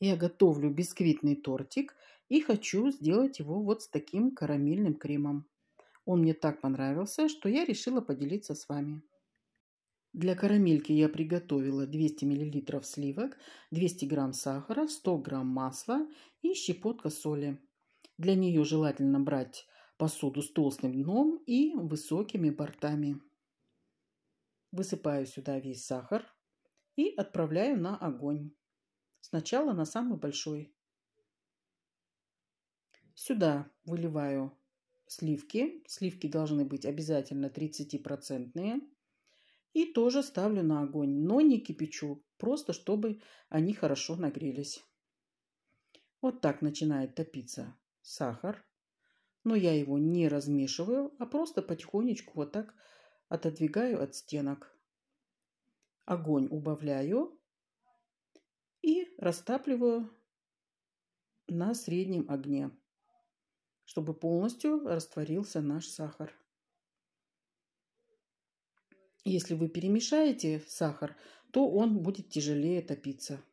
Я готовлю бисквитный тортик и хочу сделать его вот с таким карамельным кремом. Он мне так понравился, что я решила поделиться с вами. Для карамельки я приготовила 200 мл сливок, 200 г сахара, 100 г масла и щепотка соли. Для нее желательно брать посуду с толстым дном и высокими бортами. Высыпаю сюда весь сахар и отправляю на огонь. Сначала на самый большой. Сюда выливаю сливки. Сливки должны быть обязательно 30-процентные. И тоже ставлю на огонь, но не кипячу, просто чтобы они хорошо нагрелись. Вот так начинает топиться сахар. Но я его не размешиваю, а просто потихонечку вот так отодвигаю от стенок. Огонь убавляю и растапливаю на среднем огне, чтобы полностью растворился наш сахар. Если вы перемешаете сахар, то он будет тяжелее топиться.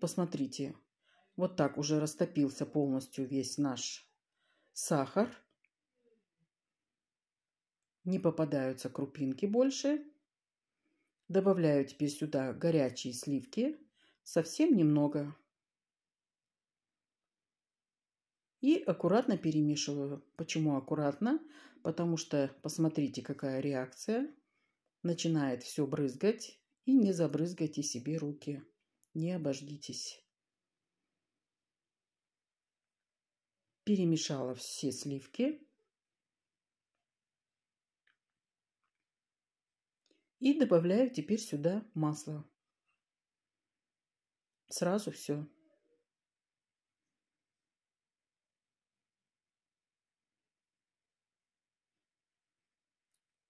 Посмотрите, вот так уже растопился полностью весь наш сахар. Не попадаются крупинки больше. Добавляю теперь сюда горячие сливки, совсем немного. И аккуратно перемешиваю. Почему аккуратно? Потому что посмотрите, какая реакция. Начинает все брызгать. И не забрызгайте себе руки. Не обождитесь. Перемешала все сливки. И добавляю теперь сюда масло. Сразу все.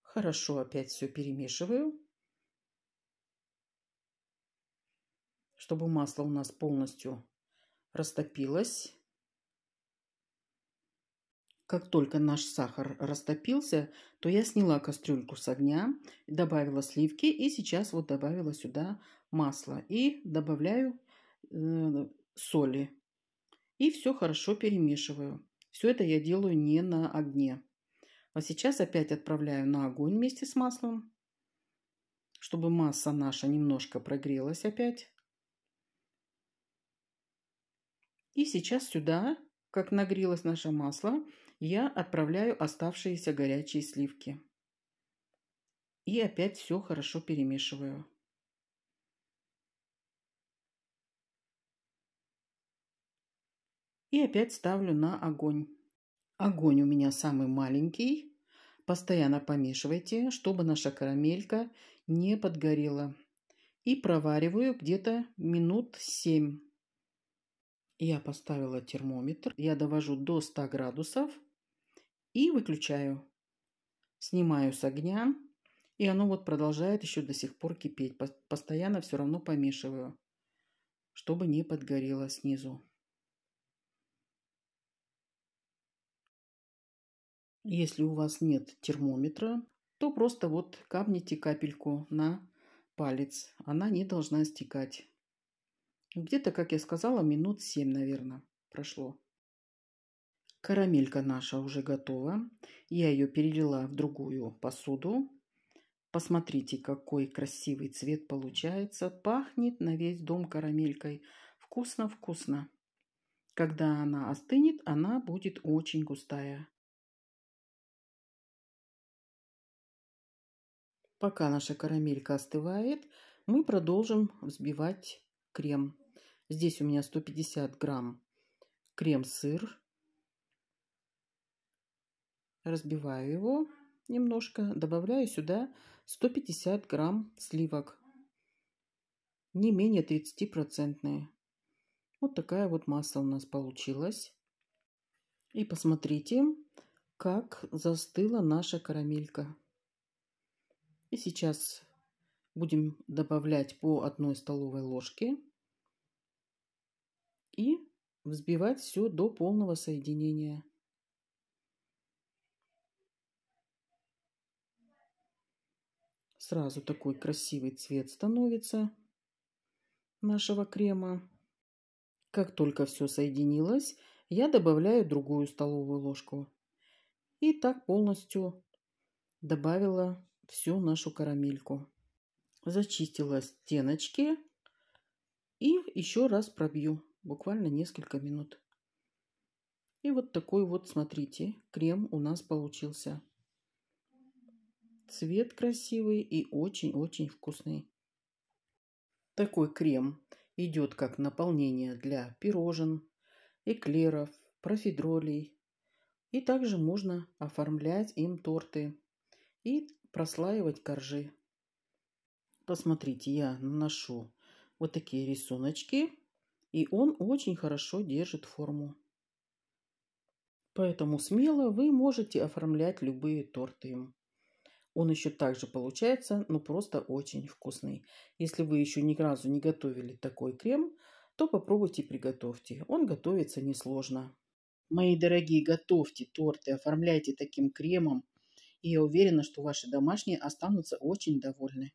Хорошо, опять все перемешиваю, чтобы масло у нас полностью растопилось. Как только наш сахар растопился, то я сняла кастрюльку с огня, добавила сливки и сейчас вот добавила сюда масло и добавляю э, соли. И все хорошо перемешиваю. Все это я делаю не на огне. А сейчас опять отправляю на огонь вместе с маслом, чтобы масса наша немножко прогрелась опять. И сейчас сюда, как нагрелось наше масло, я отправляю оставшиеся горячие сливки. И опять все хорошо перемешиваю. И опять ставлю на огонь. Огонь у меня самый маленький. Постоянно помешивайте, чтобы наша карамелька не подгорела. И провариваю где-то минут 7. Я поставила термометр. Я довожу до 100 градусов и выключаю. Снимаю с огня, и оно вот продолжает еще до сих пор кипеть. Постоянно все равно помешиваю, чтобы не подгорело снизу. Если у вас нет термометра, то просто вот капните капельку на палец. Она не должна стекать. Где-то, как я сказала, минут 7, наверное, прошло. Карамелька наша уже готова. Я ее перелила в другую посуду. Посмотрите, какой красивый цвет получается. Пахнет на весь дом карамелькой. Вкусно-вкусно. Когда она остынет, она будет очень густая. Пока наша карамелька остывает, мы продолжим взбивать крем. Здесь у меня 150 грамм крем-сыр разбиваю его немножко, добавляю сюда 150 грамм сливок, не менее 30-процентные. Вот такая вот масса у нас получилась. И посмотрите, как застыла наша карамелька. И сейчас будем добавлять по одной столовой ложке и взбивать все до полного соединения. Сразу такой красивый цвет становится нашего крема. Как только все соединилось, я добавляю другую столовую ложку. И так полностью добавила всю нашу карамельку. Зачистила стеночки и еще раз пробью, буквально несколько минут. И вот такой вот, смотрите, крем у нас получился. Цвет красивый и очень-очень вкусный. Такой крем идет как наполнение для пирожен, эклеров, профидролей. И также можно оформлять им торты и прослаивать коржи. Посмотрите, я наношу вот такие рисуночки, и он очень хорошо держит форму. Поэтому смело вы можете оформлять любые торты им. Он еще также получается, но просто очень вкусный. Если вы еще ни разу не готовили такой крем, то попробуйте приготовьте. Он готовится несложно. Мои дорогие, готовьте торты, оформляйте таким кремом. И я уверена, что ваши домашние останутся очень довольны.